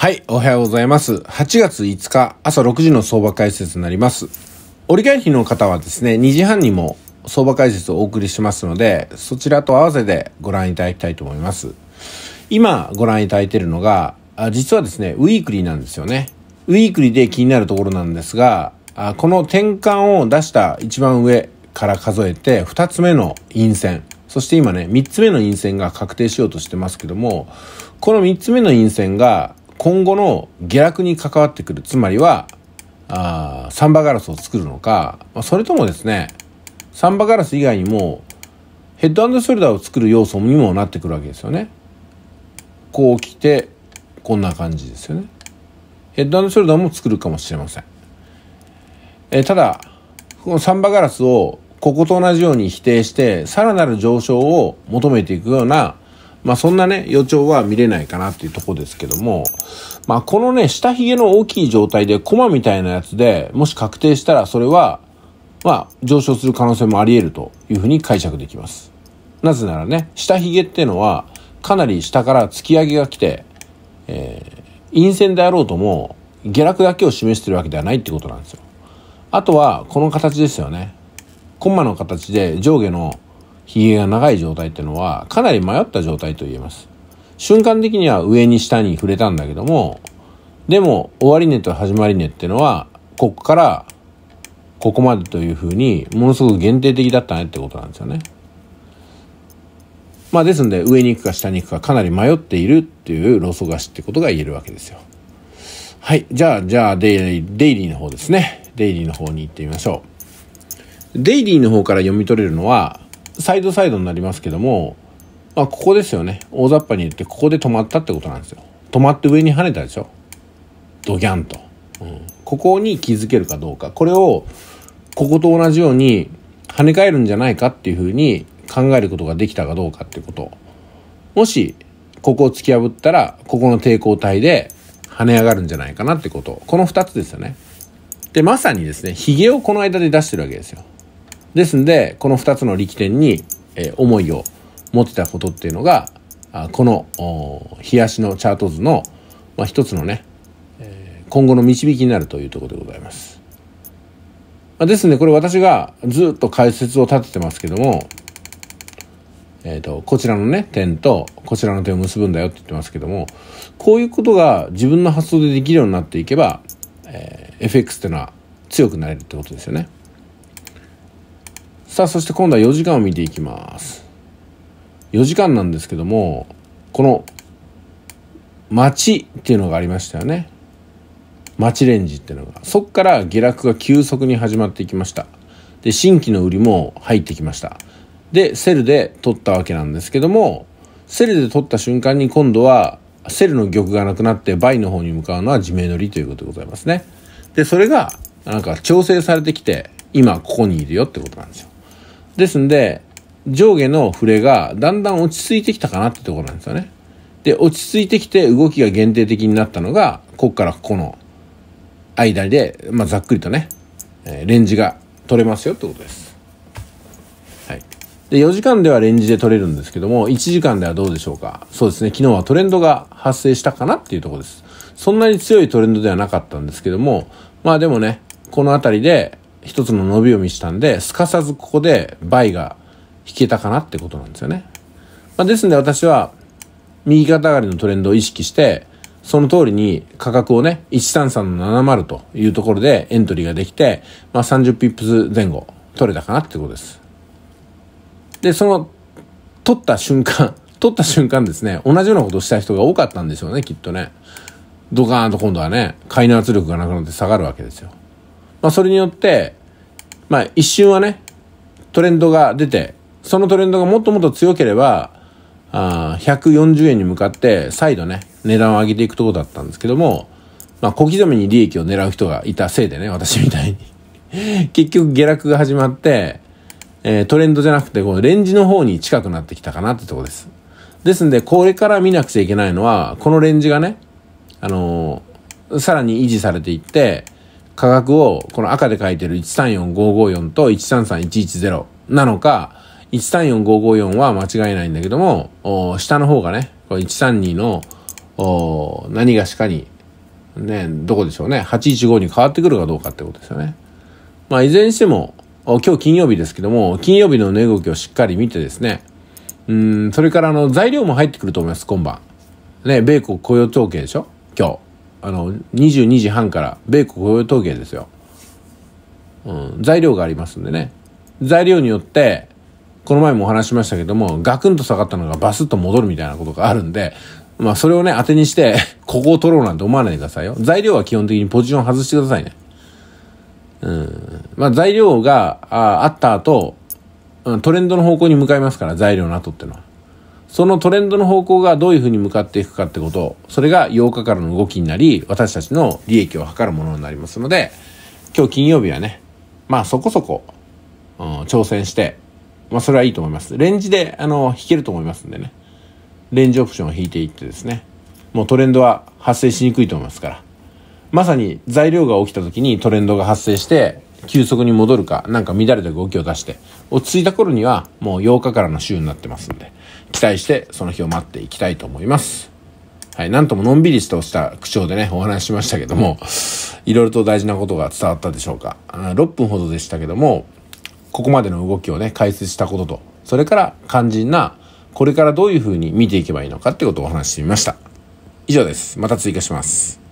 はい、おはようございます。8月5日朝6時の相場解説になります。折り返しの方はですね、2時半にも相場解説をお送りしますので、そちらと合わせてご覧いただきたいと思います。今ご覧いただいているのが、実はですね、ウィークリーなんですよね。ウィークリーで気になるところなんですが、この転換を出した一番上から数えて2つ目の陰線。そして今ね、3つ目の陰線が確定しようとしてますけども、この3つ目の陰線が今後の下落に関わってくるつまりはあサンバガラスを作るのか、まあ、それともですねサンバガラス以外にもヘッドショルダーを作る要素にもなってくるわけですよね。こう着てこんな感じですよね。ヘッドショルダーも作るかもしれません。えただこのサンバガラスをここと同じように否定してさらなる上昇を求めていくようなまあそんなね、予兆は見れないかなっていうとこですけども、まあこのね、下髭の大きい状態でコマみたいなやつでもし確定したらそれは、まあ上昇する可能性もあり得るというふうに解釈できます。なぜならね、下髭っていうのはかなり下から突き上げが来て、えー、陰線であろうとも下落だけを示してるわけではないってことなんですよ。あとはこの形ですよね。コマの形で上下のヒゲが長い状態ってのはかなり迷った状態と言えます。瞬間的には上に下に触れたんだけども、でも終値と始まり値ってのは、ここからここまでというふうに、ものすごく限定的だったねってことなんですよね。まあですんで、上に行くか下に行くかかなり迷っているっていうローソガシってことが言えるわけですよ。はい。じゃあ、じゃあデイ、デイリーの方ですね。デイリーの方に行ってみましょう。デイリーの方から読み取れるのは、サイドサイドになりますけども、まあ、ここですよね大雑把に言ってここで止まったってことなんですよ止まって上に跳ねたでしょドギャンと、うん、ここに気づけるかどうかこれをここと同じように跳ね返るんじゃないかっていうふうに考えることができたかどうかっていうこともしここを突き破ったらここの抵抗体で跳ね上がるんじゃないかなってことこの2つですよねでまさにですねヒゲをこの間で出してるわけですよですんで、この2つの力点に、え思いを持ってたことっていうのが、あこの、冷やしのチャート図の、まあ、一つのね、え今後の導きになるというところでございます。まあ、ですんで、これ私がずっと解説を立ててますけども、えーと、とこちらのね点とこちらの点を結ぶんだよって言ってますけどもこういうことが自分の発想でできるようになっていけば、えー、FX っていうのは強くなれるってことですよね。さあそして今度は4時間を見ていきます4時間なんですけどもこの町っていうのがありましたよねちレンジっていうのがそっから下落が急速に始まっていきましたで新規の売りも入ってきましたでセルで取ったわけなんですけどもセルで取った瞬間に今度はセルの玉がなくなってバイの方に向かうのは自明乗りということでございますねでそれがなんか調整されてきて今ここにいるよってことなんですよですんで、上下の触れがだんだん落ち着いてきたかなってところなんですよね。で、落ち着いてきて動きが限定的になったのが、こっからここの間で、まあ、ざっくりとね、レンジが取れますよってことです。はい。で、4時間ではレンジで取れるんですけども、1時間ではどうでしょうか。そうですね、昨日はトレンドが発生したかなっていうところです。そんなに強いトレンドではなかったんですけども、まあでもね、この辺りで、一つの伸びを見せたんで、すかさずここで倍が引けたかなってことなんですよね。まあ、ですので私は、右肩上がりのトレンドを意識して、その通りに価格をね、13370というところでエントリーができて、まあ、30ピップス前後取れたかなってことです。で、その、取った瞬間、取った瞬間ですね、同じようなことをした人が多かったんでしょうね、きっとね。ドカーンと今度はね、買いの圧力がなくなって下がるわけですよ。まあ、それによって、まあ一瞬はね、トレンドが出て、そのトレンドがもっともっと強ければ、あ140円に向かって再度ね、値段を上げていくとこだったんですけども、まあ小刻みに利益を狙う人がいたせいでね、私みたいに 結局下落が始まって、えー、トレンドじゃなくて、このレンジの方に近くなってきたかなってとこです。ですんで、これから見なくちゃいけないのは、このレンジがね、あのー、さらに維持されていって、価格をこの赤で書いてる134554と133110なのか、134554は間違いないんだけども、下の方がね、これ132の何がしかに、ね、どこでしょうね、815に変わってくるかどうかってことですよね。まあ、いずれにしても、今日金曜日ですけども、金曜日の値動きをしっかり見てですね、うん、それからあの、材料も入ってくると思います、今晩。ね、米国雇用統計でしょ今日。あの22時半から米国雇用統計ですよ、うん、材料がありますんでね材料によってこの前もお話しましたけどもガクンと下がったのがバスッと戻るみたいなことがあるんでまあそれをね当てにして ここを取ろうなんて思わないでくださいよ材料は基本的にポジション外してくださいねうんまあ材料がああった後トレンドの方向に向かいますから材料の後ってのはそのトレンドの方向がどういうふうに向かっていくかってこと、それが8日からの動きになり、私たちの利益を図るものになりますので、今日金曜日はね、まあそこそこ、うん、挑戦して、まあそれはいいと思います。レンジで、あの、引けると思いますんでね。レンジオプションを引いていってですね、もうトレンドは発生しにくいと思いますから。まさに材料が起きた時にトレンドが発生して、急速に戻るか、なんか乱れた動きを出して、落ち着いた頃にはもう8日からの週になってますんで、期待してその日を待っていきたいと思います。はい、なんとものんびりとした口調でね、お話ししましたけども、いろいろと大事なことが伝わったでしょうか。6分ほどでしたけども、ここまでの動きをね、解説したことと、それから肝心な、これからどういうふうに見ていけばいいのかってことをお話ししてみました。以上です。また追加します。